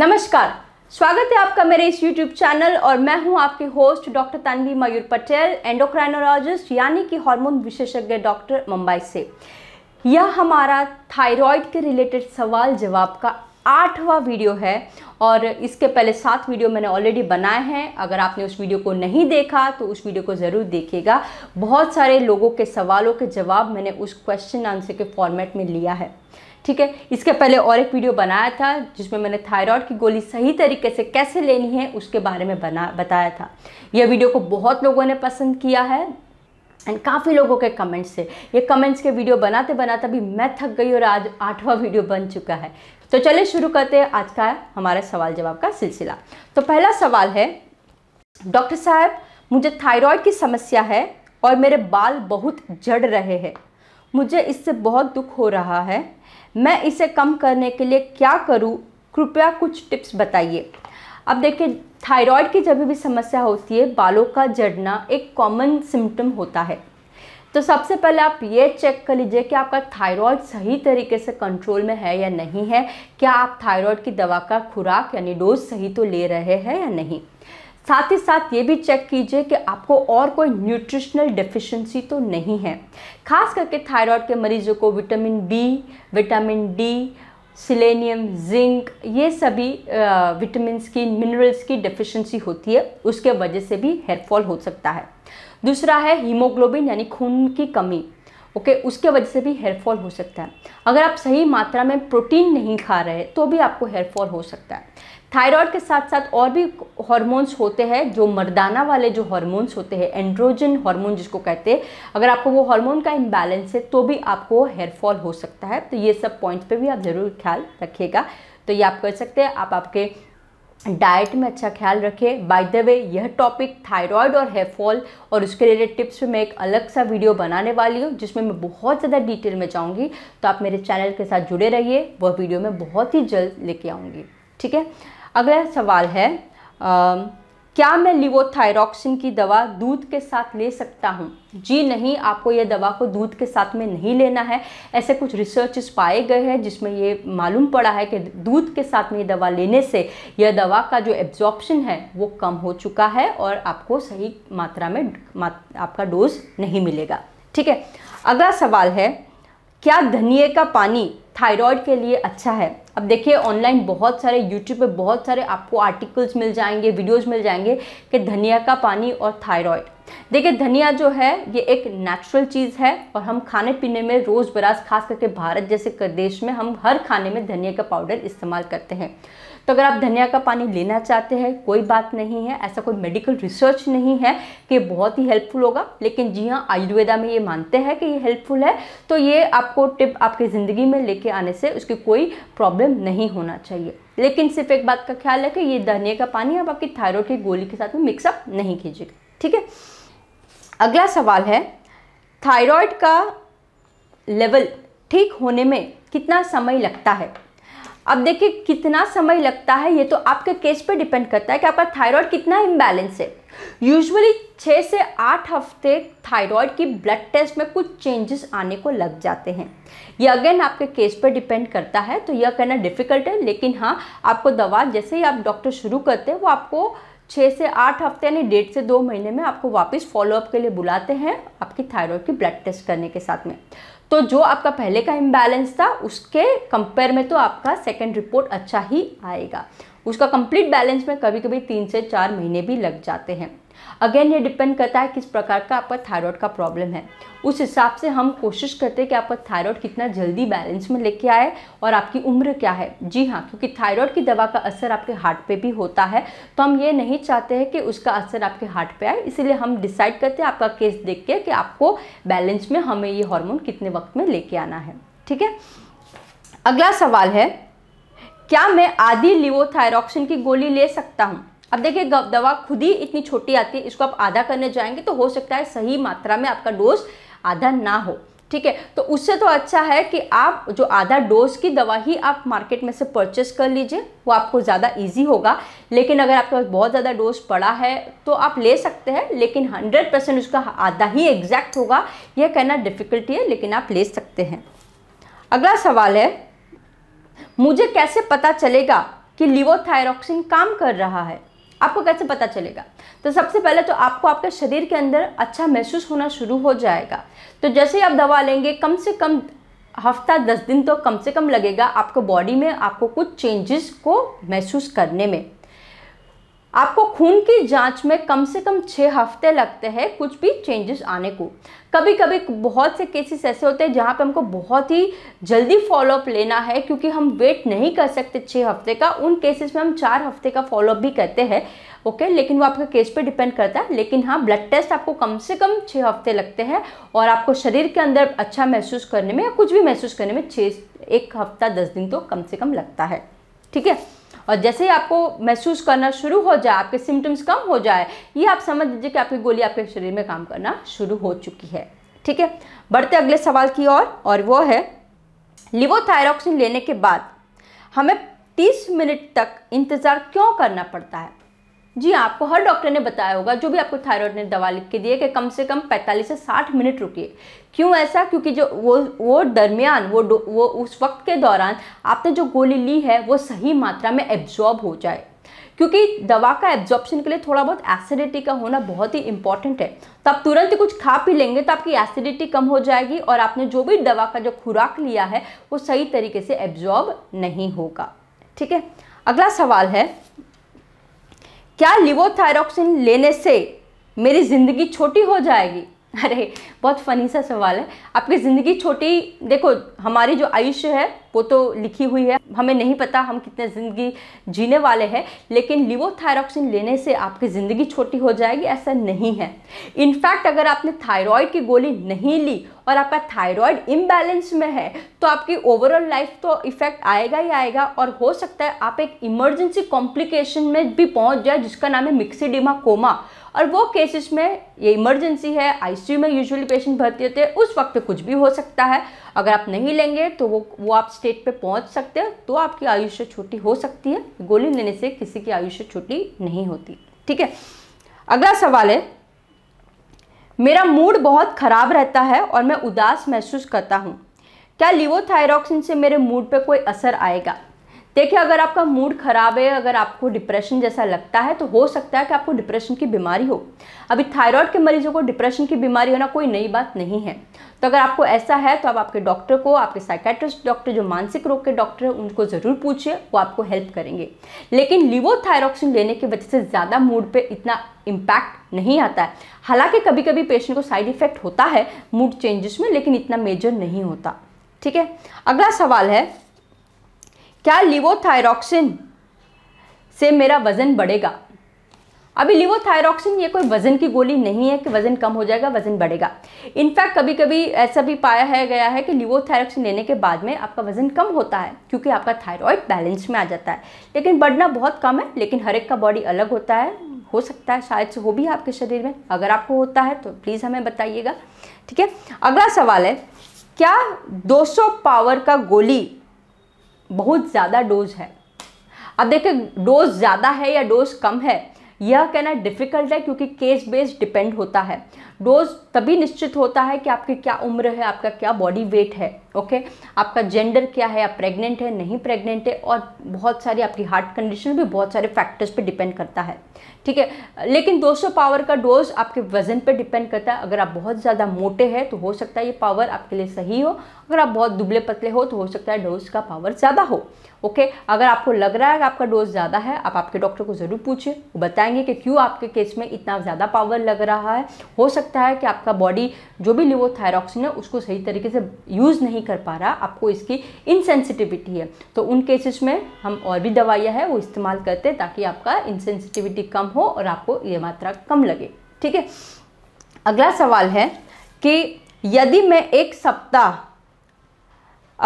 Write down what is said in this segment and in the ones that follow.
नमस्कार स्वागत है आपका मेरे इस YouTube चैनल और मैं हूं आपके host doctor Tanvi Mayur Patel endocrinologist यानी कि हार्मोन विशेषज्ञ डॉक्टर मुंबई से यह हमारा थायराइड के रिलेटेड सवाल जवाब का आठवां वीडियो है और इसके पहले सात वीडियो मैंने ऑलरेडी बनाए हैं अगर आपने उस वीडियो को नहीं देखा तो उस वीडियो को ज़रूर देखिएगा बहुत सारे लोगों के सवालों के जवाब मैंने उस क्वेश्चन आंसर के फॉर्मेट में लिया है ठीक है इसके पहले और एक वीडियो बनाया था जिसमें मैंने थायराइड की गोली सही तरीके से कैसे लेनी है उसके बारे में बना बताया था यह वीडियो को बहुत लोगों ने पसंद किया है एंड काफ़ी लोगों के कमेंट्स से ये कमेंट्स के वीडियो बनाते बनाते भी मैं थक गई और आज आठवां वीडियो बन चुका है तो चलिए शुरू करते हैं आज का हमारा सवाल जवाब का सिलसिला तो पहला सवाल है डॉक्टर साहब मुझे थायराइड की समस्या है और मेरे बाल बहुत जड़ रहे हैं मुझे इससे बहुत दुख हो रहा है मैं इसे कम करने के लिए क्या करूँ कृपया कुछ टिप्स बताइए अब देखिए थायराइड की जब भी समस्या होती है बालों का जड़ना एक कॉमन सिम्टम होता है तो सबसे पहले आप ये चेक कर लीजिए कि आपका थायराइड सही तरीके से कंट्रोल में है या नहीं है क्या आप थायराइड की दवा का खुराक यानी डोज सही तो ले रहे हैं या नहीं साथ ही साथ ये भी चेक कीजिए कि आपको और कोई न्यूट्रिशनल डिफिशेंसी तो नहीं है खास करके थायराइड के मरीजों को vitamin B vitamin D selenium zinc ये सभी विटामिन की मिनरल्स की डिफिशेंसी होती है उसके वजह से भी हेयरफॉल हो सकता है दूसरा है हीमोग्लोबिन यानी खून की कमी ओके okay, उसके वजह से भी हेयरफॉल हो सकता है अगर आप सही मात्रा में प्रोटीन नहीं खा रहे तो भी आपको हेयरफॉल हो सकता है थायराइड के साथ साथ और भी हॉर्मोन्स होते हैं जो मर्दाना वाले जो हॉर्मोन्स होते हैं एंड्रोजन हार्मोन जिसको कहते हैं अगर आपको वो हार्मोन का इम्बैलेंस है तो भी आपको हेयर फॉल हो सकता है तो ये सब पॉइंट्स पे भी आप ज़रूर ख्याल रखिएगा तो ये आप कर सकते हैं आप आपके डाइट में अच्छा ख्याल रखें बाय द वे यह टॉपिक थायराइड और हेयर फॉल और उसके रिलेटेड टिप्स पे मैं एक अलग सा वीडियो बनाने वाली हूँ जिसमें मैं बहुत ज़्यादा डिटेल में जाऊँगी तो आप मेरे चैनल के साथ जुड़े रहिए वह वीडियो मैं बहुत ही जल्द लेके आऊँगी ठीक है अगला सवाल है आ, क्या मैं लिवोथायरॉक्सिन की दवा दूध के साथ ले सकता हूँ जी नहीं आपको यह दवा को दूध के साथ में नहीं लेना है ऐसे कुछ रिसर्चेस पाए गए हैं जिसमें ये मालूम पड़ा है कि दूध के साथ में ये दवा लेने से यह दवा का जो एब्जॉर्प्शन है वो कम हो चुका है और आपको सही मात्रा में मात, आपका डोज नहीं मिलेगा ठीक है अगला सवाल है क्या धनिए का पानी थायरॉयड के लिए अच्छा है अब देखिए ऑनलाइन बहुत सारे यूट्यूब पे बहुत सारे आपको आर्टिकल्स मिल जाएंगे वीडियोस मिल जाएंगे कि धनिया का पानी और थायराइड देखिए धनिया जो है ये एक नेचुरल चीज़ है और हम खाने पीने में रोज़ बराज खास करके भारत जैसे देश में हम हर खाने में धनिया का पाउडर इस्तेमाल करते हैं तो अगर आप धनिया का पानी लेना चाहते हैं कोई बात नहीं है ऐसा कोई मेडिकल रिसर्च नहीं है कि बहुत ही हेल्पफुल होगा लेकिन जी हाँ आयुर्वेदा में ये मानते हैं कि ये हेल्पफुल है तो ये आपको टिप आपकी ज़िंदगी में लेके आने से उसकी कोई प्रॉब्लम नहीं होना चाहिए लेकिन सिर्फ एक बात का ख्याल है कि ये धनिया का पानी आप आपकी थायरॉयड की गोली के साथ में मिक्सअप नहीं कीजिएगा ठीक है अगला सवाल है थायरॉयड का लेवल ठीक होने में कितना समय लगता है अब देखिए कितना समय लगता है ये तो आपके केस पे डिपेंड करता है कि आपका थायराइड कितना इम्बैलेंस है यूजुअली छः से आठ हफ्ते थायराइड की ब्लड टेस्ट में कुछ चेंजेस आने को लग जाते हैं ये अगेन आपके केस पर डिपेंड करता है तो यह कहना डिफ़िकल्ट है लेकिन हाँ आपको दवा जैसे ही आप डॉक्टर शुरू करते हैं वो आपको छः से आठ हफ्ते यानी डेढ़ से दो महीने में आपको वापस फॉलोअप के लिए बुलाते हैं आपकी थायराइड की ब्लड टेस्ट करने के साथ में तो जो आपका पहले का इम्बैलेंस था उसके कंपेयर में तो आपका सेकेंड रिपोर्ट अच्छा ही आएगा उसका कंप्लीट बैलेंस में कभी कभी तीन से चार महीने भी लग जाते हैं अगेन ये डिपेंड करता है किस प्रकार का आपका थायरॉयड का प्रॉब्लम है उस हिसाब से हम कोशिश करते हैं कि आपका थायरॉयड कितना जल्दी बैलेंस में लेके आए और आपकी उम्र क्या है जी हाँ क्योंकि थायरॉयड की दवा का असर आपके हार्ट पे भी होता है तो हम ये नहीं चाहते हैं कि उसका असर आपके हार्ट पे आए इसीलिए हम डिसाइड करते हैं आपका केस देख के कि आपको बैलेंस में हमें ये हॉर्मोन कितने वक्त में लेके आना है ठीक है अगला सवाल है क्या मैं आदि लिवोथायरॉक्सिन की गोली ले सकता हूँ अब देखिए दवा खुद ही इतनी छोटी आती है इसको आप आधा करने जाएंगे तो हो सकता है सही मात्रा में आपका डोज आधा ना हो ठीक है तो उससे तो अच्छा है कि आप जो आधा डोज की दवा ही आप मार्केट में से परचेस कर लीजिए वो आपको ज़्यादा इजी होगा लेकिन अगर आपके पास बहुत ज़्यादा डोज पड़ा है तो आप ले सकते हैं लेकिन 100 परसेंट उसका आधा ही एग्जैक्ट होगा यह कहना डिफ़िकल्टी है लेकिन आप ले सकते हैं अगला सवाल है मुझे कैसे पता चलेगा कि लिवोथायरॉक्सिन काम कर रहा है आपको कैसे पता चलेगा तो सबसे पहले तो आपको आपके शरीर के अंदर अच्छा महसूस होना शुरू हो जाएगा तो जैसे ही आप दवा लेंगे कम से कम हफ्ता दस दिन तो कम से कम लगेगा आपको बॉडी में आपको कुछ चेंजेस को महसूस करने में आपको खून की जांच में कम से कम छः हफ्ते लगते हैं कुछ भी चेंजेस आने को कभी कभी बहुत से केसेस ऐसे होते हैं जहाँ पे हमको बहुत ही जल्दी फॉलोअप लेना है क्योंकि हम वेट नहीं कर सकते छः हफ्ते का उन केसेस में हम चार हफ्ते का फॉलोअप भी करते हैं ओके लेकिन वो आपके केस पे डिपेंड करता है लेकिन हाँ ब्लड टेस्ट आपको कम से कम छः हफ्ते लगते हैं और आपको शरीर के अंदर अच्छा महसूस करने में या कुछ भी महसूस करने में छः एक हफ्ता दस दिन तो कम से कम लगता है ठीक है और जैसे ही आपको महसूस करना शुरू हो जाए आपके सिम्टम्स कम हो जाए ये आप समझ लीजिए कि आपकी गोली आपके शरीर में काम करना शुरू हो चुकी है ठीक है बढ़ते अगले सवाल की ओर और, और वो है लिवोथायरॉक्सिन लेने के बाद हमें 30 मिनट तक इंतज़ार क्यों करना पड़ता है जी आपको हर डॉक्टर ने बताया होगा जो भी आपको थायराइड ने दवा लिख के दिए कि कम से कम 45 से 60 मिनट रुकिए क्यों ऐसा क्योंकि जो वो वो दरमियान वो वो उस वक्त के दौरान आपने जो गोली ली है वो सही मात्रा में एब्जॉर्ब हो जाए क्योंकि दवा का एब्जॉर्प्शन के लिए थोड़ा बहुत एसिडिटी का होना बहुत ही इंपॉर्टेंट है तो आप तुरंत ही कुछ खा पी लेंगे तो आपकी एसिडिटी कम हो जाएगी और आपने जो भी दवा का जो खुराक लिया है वो सही तरीके से एब्जॉर्ब नहीं होगा ठीक है अगला सवाल है क्या लिवोथायरॉक्सिन लेने से मेरी ज़िंदगी छोटी हो जाएगी अरे बहुत फनी सा सवाल है आपकी ज़िंदगी छोटी देखो हमारी जो आयुष्य है वो तो लिखी हुई है हमें नहीं पता हम कितने ज़िंदगी जीने वाले हैं लेकिन लिवोथायरॉक्सिन लेने से आपकी ज़िंदगी छोटी हो जाएगी ऐसा नहीं है इनफैक्ट अगर आपने थायरॉयड की गोली नहीं ली और आपका थायराइड इम्बैलेंस में है तो आपकी ओवरऑल लाइफ तो इफेक्ट आएगा ही आएगा और हो सकता है आप एक इमरजेंसी कॉम्प्लिकेशन में भी पहुंच जाए जिसका नाम है मिक्सीडिमा कोमा और वो केसेस में ये इमरजेंसी है आईसीयू में यूजुअली पेशेंट भर्ती होते हैं उस वक्त कुछ भी हो सकता है अगर आप नहीं लेंगे तो वो वो आप स्टेट पे पहुंच सकते हैं तो आपकी आयुष्य छोटी हो सकती है गोली लेने से किसी की आयुष्य छोटी नहीं होती ठीक है अगला सवाल है मेरा मूड बहुत ख़राब रहता है और मैं उदास महसूस करता हूँ क्या लिवोथायरॉक्सिन से मेरे मूड पर कोई असर आएगा देखिए अगर आपका मूड खराब है अगर आपको डिप्रेशन जैसा लगता है तो हो सकता है कि आपको डिप्रेशन की बीमारी हो अभी थायराइड के मरीजों को डिप्रेशन की बीमारी होना कोई नई बात नहीं है तो अगर आपको ऐसा है तो आप आपके डॉक्टर को आपके साइकेट्रिस्ट डॉक्टर जो मानसिक रोग के डॉक्टर हैं उनको ज़रूर पूछिए वो आपको हेल्प करेंगे लेकिन लिवोथायरोक्सिन लेने की वजह से ज़्यादा मूड पे इतना इम्पैक्ट नहीं आता है हालांकि कभी कभी पेशेंट को साइड इफेक्ट होता है मूड चेंजेस में लेकिन इतना मेजर नहीं होता ठीक है अगला सवाल है क्या लिवोथायरॉक्सिन से मेरा वज़न बढ़ेगा अभी लिवोथायरॉक्सिन ये कोई वज़न की गोली नहीं है कि वज़न कम हो जाएगा वज़न बढ़ेगा इनफैक्ट कभी कभी ऐसा भी पाया है गया है कि लिवोथायरॉक्सिन लेने के बाद में आपका वज़न कम होता है क्योंकि आपका थायराइड बैलेंस में आ जाता है लेकिन बढ़ना बहुत कम है लेकिन हर एक का बॉडी अलग होता है हो सकता है शायद से हो भी आपके शरीर में अगर आपको होता है तो प्लीज़ हमें बताइएगा ठीक है अगला सवाल है क्या 200 पावर का गोली बहुत ज़्यादा डोज है अब देखिए डोज ज़्यादा है या डोज कम है यह कहना डिफ़िकल्ट है क्योंकि केस बेस्ड डिपेंड होता है डोज तभी निश्चित होता है कि आपकी क्या उम्र है आपका क्या बॉडी वेट है ओके आपका जेंडर क्या है आप प्रेग्नेंट है नहीं प्रेग्नेंट है और बहुत सारी आपकी हार्ट कंडीशन भी बहुत सारे फैक्टर्स पे डिपेंड करता है ठीक है लेकिन 200 पावर का डोज आपके वजन पे डिपेंड करता है अगर आप बहुत ज़्यादा मोटे हैं तो हो सकता है ये पावर आपके लिए सही हो अगर आप बहुत दुबले पतले हो तो हो सकता है डोज का पावर ज़्यादा हो ओके अगर आपको लग रहा है कि आपका डोज ज़्यादा है आप आपके डॉक्टर को ज़रूर पूछिए वो बताएंगे कि क्यों आपके केस में इतना ज़्यादा पावर लग रहा है हो सकता सकता है कि आपका बॉडी जो भी लिवोथायरॉक्सिन है उसको सही तरीके से यूज़ नहीं कर पा रहा आपको इसकी इनसेंसिटिविटी है तो उन केसेस में हम और भी दवाइयाँ हैं वो इस्तेमाल करते हैं ताकि आपका इनसेंसिटिविटी कम हो और आपको ये मात्रा कम लगे ठीक है अगला सवाल है कि यदि मैं एक सप्ताह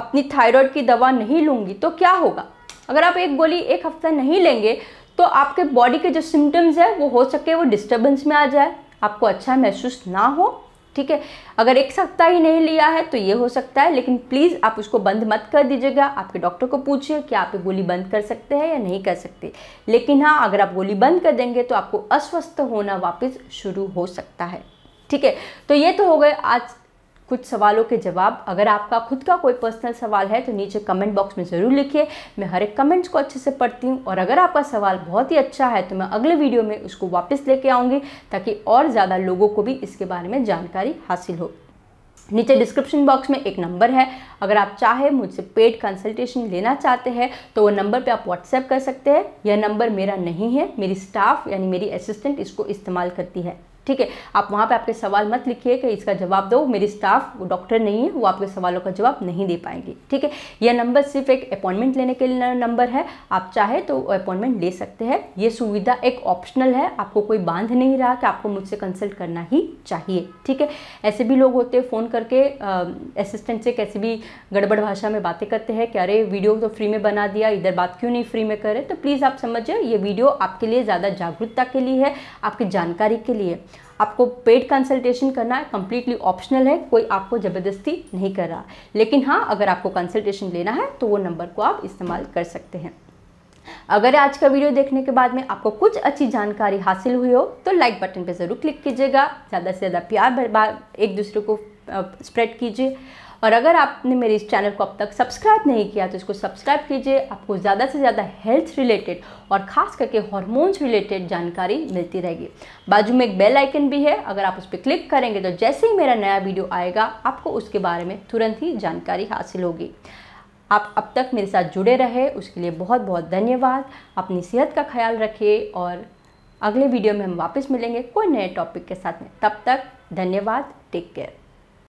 अपनी थायराइड की दवा नहीं लूँगी तो क्या होगा अगर आप एक गोली एक हफ्ता नहीं लेंगे तो आपके बॉडी के जो सिम्टम्स है वो हो सके वो डिस्टर्बेंस में आ जाए आपको अच्छा महसूस ना हो ठीक है अगर एक सप्ताह ही नहीं लिया है तो ये हो सकता है लेकिन प्लीज़ आप उसको बंद मत कर दीजिएगा आपके डॉक्टर को पूछिए कि आप ये गोली बंद कर सकते हैं या नहीं कर सकते लेकिन हाँ अगर आप गोली बंद कर देंगे तो आपको अस्वस्थ होना वापस शुरू हो सकता है ठीक है तो ये तो हो गए आज कुछ सवालों के जवाब अगर आपका खुद का कोई पर्सनल सवाल है तो नीचे कमेंट बॉक्स में ज़रूर लिखिए मैं हर एक कमेंट्स को अच्छे से पढ़ती हूँ और अगर आपका सवाल बहुत ही अच्छा है तो मैं अगले वीडियो में उसको वापस लेके आऊँगी ताकि और ज़्यादा लोगों को भी इसके बारे में जानकारी हासिल हो नीचे डिस्क्रिप्शन बॉक्स में एक नंबर है अगर आप चाहे मुझसे पेड कंसल्टेशन लेना चाहते हैं तो वो नंबर पे आप व्हाट्सएप कर सकते हैं यह नंबर मेरा नहीं है मेरी स्टाफ यानी मेरी असिस्टेंट इसको इस्तेमाल करती है ठीक है आप वहाँ पे आपके सवाल मत लिखिए कि इसका जवाब दो मेरी स्टाफ वो डॉक्टर नहीं है वो आपके सवालों का जवाब नहीं दे पाएंगे ठीक है यह नंबर सिर्फ एक अपॉइंटमेंट लेने के लिए नंबर है आप चाहे तो अपॉइंटमेंट ले सकते हैं ये सुविधा एक ऑप्शनल है आपको कोई बांध नहीं रहा कि आपको मुझसे कंसल्ट करना ही चाहिए ठीक है ऐसे भी लोग होते हैं फ़ोन करके असिस्टेंट से कैसे भी गड़बड़ भाषा में बातें करते हैं कि अरे वीडियो तो फ्री में बना दिया इधर बात क्यों नहीं फ्री में करे तो प्लीज़ आप समझिए ये वीडियो आपके लिए ज़्यादा जागरूकता के लिए है आपकी जानकारी के लिए आपको पेड कंसल्टेशन करना है ऑप्शनल है कोई आपको ज़बरदस्ती नहीं कर रहा लेकिन हाँ अगर आपको कंसल्टेशन लेना है तो वो नंबर को आप इस्तेमाल कर सकते हैं अगर आज का वीडियो देखने के बाद में आपको कुछ अच्छी जानकारी हासिल हुई हो तो लाइक बटन पर ज़रूर क्लिक कीजिएगा ज़्यादा से ज़्यादा प्यार एक दूसरे को स्प्रेड कीजिए और अगर आपने मेरे इस चैनल को अब तक सब्सक्राइब नहीं किया तो इसको सब्सक्राइब कीजिए आपको ज़्यादा से ज़्यादा हेल्थ रिलेटेड और ख़ास करके हॉर्मोन्स रिलेटेड जानकारी मिलती रहेगी बाजू में एक बेल आइकन भी है अगर आप उस पर क्लिक करेंगे तो जैसे ही मेरा नया वीडियो आएगा आपको उसके बारे में तुरंत ही जानकारी हासिल होगी आप अब तक मेरे साथ जुड़े रहे उसके लिए बहुत बहुत धन्यवाद अपनी सेहत का ख्याल रखिए और अगले वीडियो में हम वापस मिलेंगे कोई नए टॉपिक के साथ में तब तक धन्यवाद टेक केयर